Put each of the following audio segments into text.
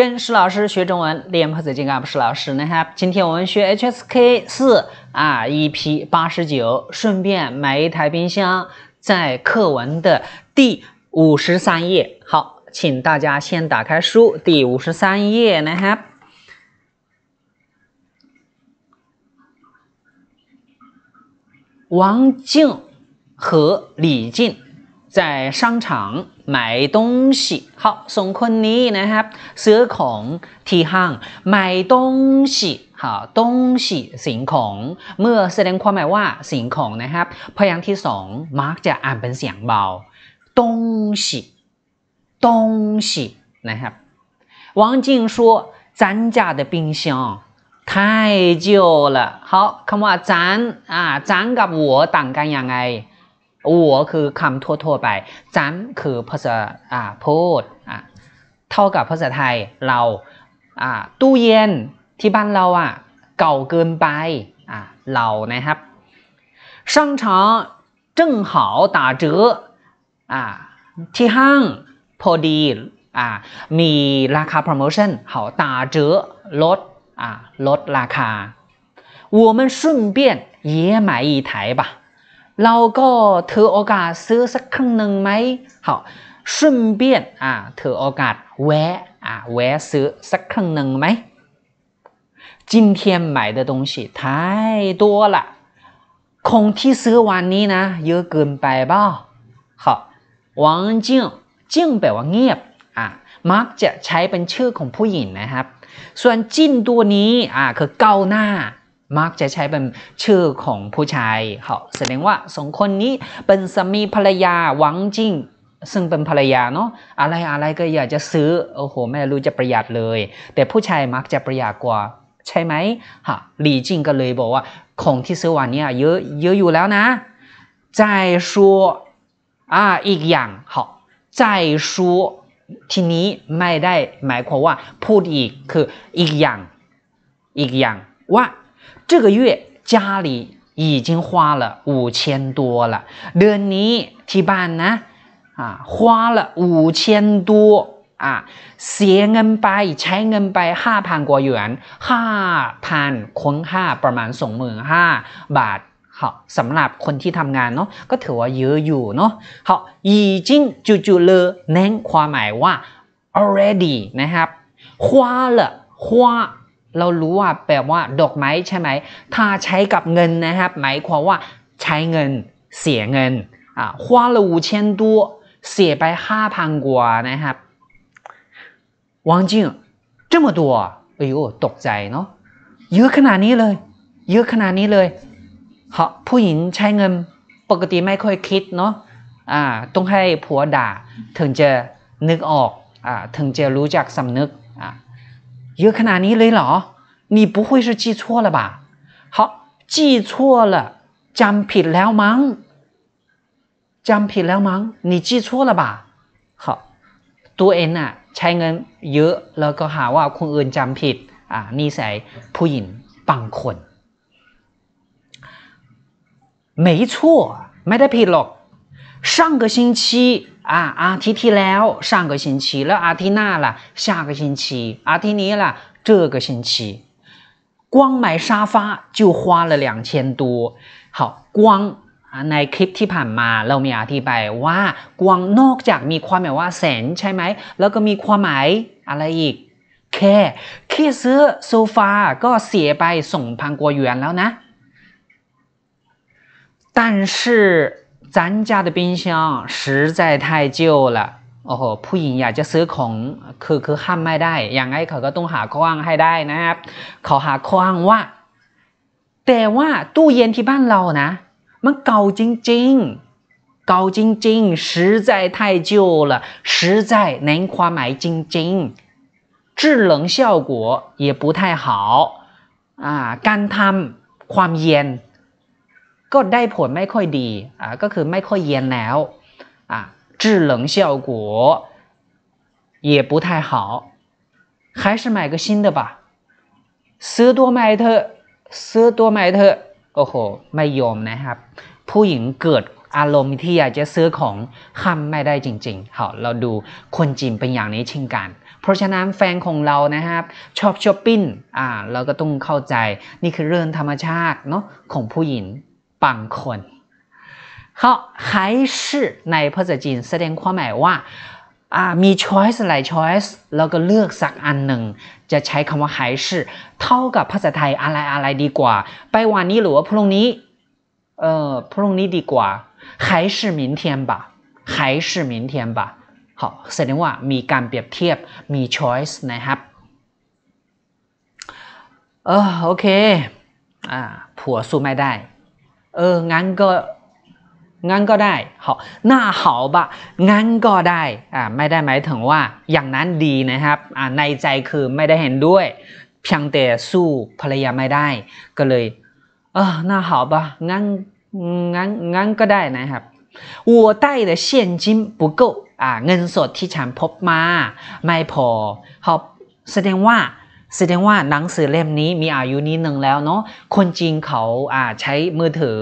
跟石老师学中文，练脖子劲康不是老师呢哈。今天我们学 HSK 四 r e p 八十九，顺便买一台冰箱，在课文的第五十三页。好，请大家先打开书，第五十三页呢哈。王静和李静在商场。หมายต้งสิเขาสองคนนี้นะครับ ซื้อของที่ห้างหมายต้งสิาต้งสิสิ่งของ เมื่อแสดงความหมายว่าสิ่งของนะครับ พยางค์ที่สองมักจะอ่านเป็นเสียงเบาต้งสิต้งสินะครับ王静说咱家的冰箱太旧了好คำว่า咱อ่า咱กับหัวต่างกันยังไงวัวคือคำทั่วๆไปจันคือภาษาอ่าพูดอ่าเท่ากับภาษาไทยเราอ่าตู้เย็นที่บ้านเราอ่ะเก่าเกินไปอ่าเรานะครับ ช่างา正好打折อ่าที่ห้างพอดีอ่ามีราคาโปรโมชั่นเขาตาเจอลดอ่าลดราคา我们顺便也买一台吧เราก็ถือโอกาสซื้อสักครึ่งหนึ่งไหม好顺便อ่าถือโอกาสแวะอ่าแวะซื้อสักครึ่งหนึ่งไหม今天买的东西太多了คงที่ซื้อวันนี้นะเยอะเกินไปบ้าเ่ะหวังจิ้งจิ้งแปลว่าเงียบอ่ามักจะใช้เป็นชื่อของผู้หญิงนะครับ ส่วนจิ้นตัวนี้อ่าคือเกาหน้ามักจะใช้เป็นชื่อของผู้ชายเขาแสดงว่าสองคนนี้เป็นสามีภรรยาหวังจริงซึ่งเป็นภรรยาเนาะอะไรอะไรก็อยากจะซื้อโอ้โหแม่รู้จะประหยัดเลย แต่ผู้ชายมักจะประหยัดกว่าใช่ไหมฮะหลี่จิงก็เลยบอกว่า ของที่ซื้อวันนี้เยอะเยอะอยู่แล้วนะ再说อ่าอีกอย่าง好再说ทีนี้ไม่ได้หมายความว่า พูดอีกคืออีกอย่าง อีกอย่างว่า这个月家里已经花了五千多了เดือนนี้ที่บ้านนะอ花了五千多อ่ะเสียเงินไปใช้เงินไปห้าพันกว่าหยวนห้าพันคห้าประมาณสองหมื่นห้าบาท好สำหรับคนที่ทำงานเนาะก็ถือว่าเยอะอยู่เนาะ好已经จ就จุเลเน้นความหมายว่า already นะครับ花了花เรารู้ว่าแปลว่า ดอกไม้ใช่ไหม ถ้าใช้กับเงินนะครับหมายความว่าใช้เงิน เสียเงินอ่า花了五千多เสียไปห้าพันกว่านะครับวังจิง这么多เอ้ยตกใจเนาะเยอะขนาดนี้เลยเยอะขนาดนี้เลยเหาผู้หญิงใช้เงินปกติไม่ค่อยคิดเนาะอ่าต้องให้ผัวด่า ถึงจะนึกออกอ่าถึงจะรู้จักสำนึกอ่าเยอะขนาดนี้เลยเหรอ你不会是记错了吧好记错了จำผิดแล้วมั้งจำผิดแล้วมั้ง你记错了吧好ตัวเองอ่ะใช้เงินเยอะแล้วก็หาว่าคนอื่นจำผิดอ่านใส่ผู้หญิงบางคน没错ไม่ได้ผิดหรอก上个星期啊，阿提提了；上个星期了，阿提娜了；下个星期，阿提尼了。这个星期，光买沙发就花了两千多。好，光啊，买 Kitty 盘嘛，劳米亚地板哇，光นอกจากมีความหมายว่าแสนใช่ไหมแล้วก็มีความหมายอะไรอีกแค่แค่ซื้อโซฟาก็เสียไปสองพันกว่าหยวนแล้วนะ。但是咱家的冰箱实在太旧了，哦吼，不严呀就设孔，可可还买带，养爱可可冻下可还带呐？可下可还哇？但哇，杜严提班老呐，蛮旧真真，旧真真实在太旧了，实在难夸买真真，制冷效果也不太好啊，干汤，ความเย็น。ก็ได้ผลไม่ค่อยดี อ่า ก็คือไม่ค่อยเย็นแล้ว อ่า制冷效果也不太好还是买个新的吧ซื้อตัวใหม่เถอะซื้อตัวใหม่เถอะโอ้โหไม่ยอมนะครับ ผู้หญิงเกิดอารมณ์ที่อยากจะซื้อของคำไม่ได้จริงๆ好เราดูคนจีนเป็นอย่างนี้เช่นกัน เพราะฉะนั้นแฟนของเรานะครับ ชอบช้อปปิ้ง อ่า เราก็ต้องเข้าใจนี่คือเรื่องธรรมชาติเนาะของผู้หญิงบางคนเขา还是ในภาษาจีนแสดงความหมาย ว่ามี choice หลาย choice แล้วก็เลือกสักอันหนึ่ง จะใช้คำว่า还是เท่ากับภาษาไทย อะไร อะไร ดีกว่า ไป วันนี้ หรือว่า พรุ่งนี้ เออพรุ่งนี้ดีกว่า还是明天吧还是明天吧好แสดงว่ามีการเปรียบเทียบ มี choice นะครับเออโอเคอ่าผัวสู้ไม่ได้เอองั้นก็งั้นก็ได้好那好吧งั้นก็ได้ อ่าไม่ได้หมายถึงว่า อย่างนั้นดีนะครับ อ่าในใจคือไม่ได้เห็นด้วยเพียงแต่สู้ภรรยาไม่ได้ ก็เลย เออนาห那บะงั้นงั้นงั้นก็ได้นะครับ我带的现金不够อ่าเงินสดที่ฉันพบมา ไม่พอ好แสดงว่าแสดงว่าหนังสือเล่มนี้มีอายุนิดหนึ่งแล้วเนาะ คนจีนเขาอ่าใช้มือถือ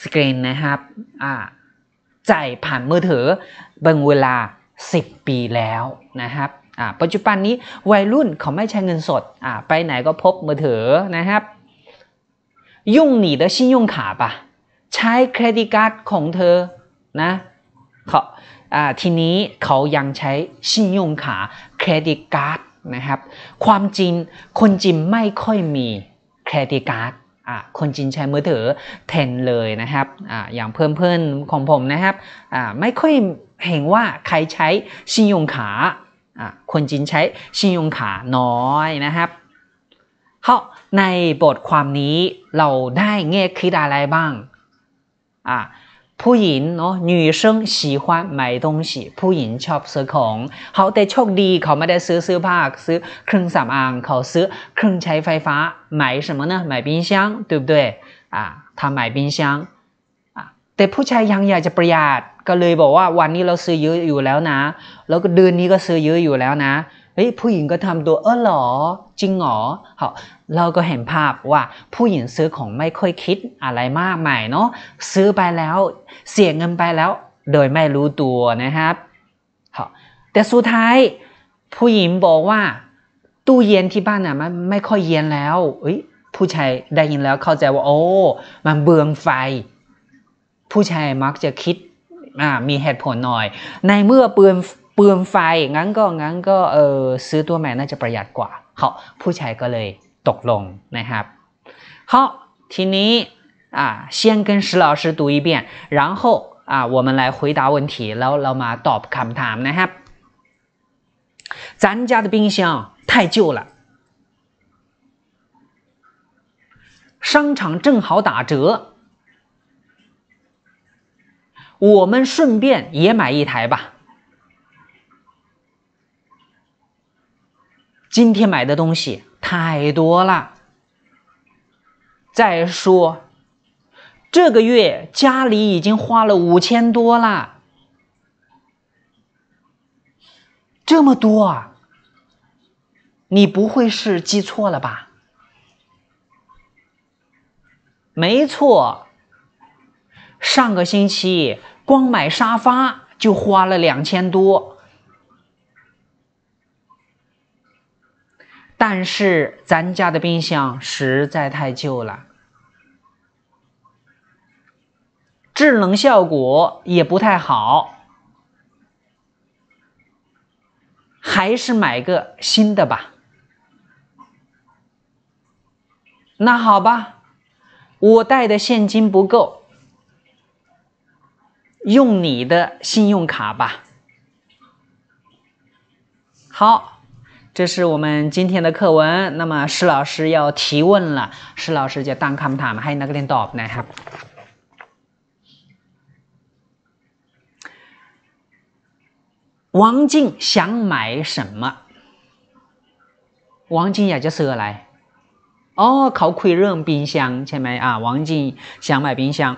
สกรีนนะครับอ่าจ่ายผ่านมือถือเป็นเวลา 10 ปีแล้วนะครับอ่าปัจจุบันนี้วัยรุ่นเขาไม่ใช้เงินสดอ่าไปไหนก็พบมือถือนะครับยุ่งหนี的信用卡吧ใช้เครดิตการ์ดของเธอนะเขาอ่าทีนี้เขายังใช้信用卡เครดิตการ์ดนะครับความจริงคนจีนไม่ค่อยมีเครดิตการ์ดคนจีนใช้มือถือแทนเลยนะครับออย่างเพื่อนๆของผมนะครับไม่ค่อยเห็นว่าใครใช้ชินยงขาคนจีนใช้ชินยงขาน้อยนะครับเขาในบทความนี้เราได้แง่คิดอะไรบ้างผู้หญิงเนาะ女生喜欢买东西ผู้หญิงชอบซื้อของ เขาแต่โชคดีเขาไม่ได้ซื้อเสื้อผ้าซื้อเครื่องสำอางเขาซื้อเครื่องใช้ไฟฟ้า买什么呢买冰箱对不对啊他买冰箱啊แต่ผู้ชายยังอยากจะประหยัดก็เลยบอกว่าวันนี้เราซื้อเยอะอยู่แล้วนะ แล้วก็เดือนนี้ก็ซื้อเยอะอยู่แล้วนะเฮ้ยผู้หญิงก็ทำตัวเออหรอจริงหรอ好เราก็เห็นภาพว่าผู้หญิงซื้อของไม่ค่อยคิดอะไรมากมายเนาะซื้อไปแล้วเสียเงินไปแล้วโดยไม่รู้ตัวนะครับ แต่สุดท้ายผู้หญิงบอกว่าตู้เย็นที่บ้านน่ะมันไม่ค่อยเย็นแล้วเอ้ยผู้ชายได้ยินแล้วเข้าใจว่าโอ้มันเบืองไฟ ผู้ชายมักจะคิดมีเหตุผลหน่อย ในเมื่อเปืองเปืองไฟงั้นก็งั้นก็เออซื้อตัวใหม่น่าจะประหยัดกว่าเขาผู้ชายก็เลย懂弄，那哈。好，请你啊，先跟石老师读一遍，然后啊，我们来回答问题。老老妈，Do come time，那哈。咱家的冰箱太旧了，商场正好打折，我们顺便也买一台吧。今天买的东西太多了。再说，这个月家里已经花了五千多啦，这么多啊！你不会是记错了吧？没错，上个星期光买沙发就花了两千多。但是咱家的冰箱实在太旧了，制冷效果也不太好，还是买个新的吧。那好吧，我带的现金不够，用你的信用卡吧。好。这是我们今天的课文。那么，施老师要提问了。施老师就当看他们，还有那个领导呢？哈。王静想买什么？王静也就说来。哦，靠，亏人冰箱，前面啊！王静想买冰箱。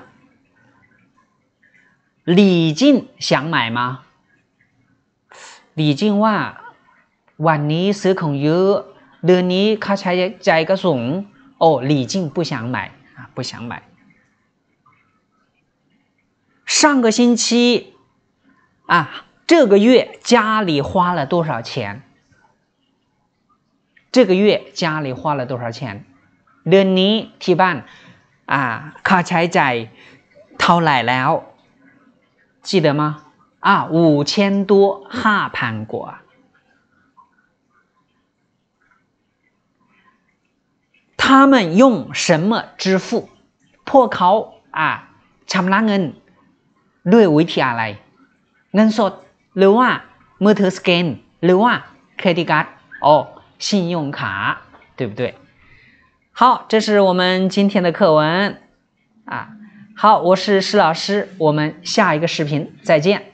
李静想买吗？李静话。往年存款多，这年开财在个怂哦，李静不想买啊，不想买。上个星期啊，这个月家里花了多少钱？这个月家里花了多少钱？这年踢板啊，开财在掏奶奶记得吗？啊，五千多哈盘过他们用什么支付？破口啊，什么那人？略微提下来，人说六万，MotorScan 六万，KDG 哦，信用卡，对不对？好，这是我们今天的课文啊。好，我是施老师，我们下一个视频再见。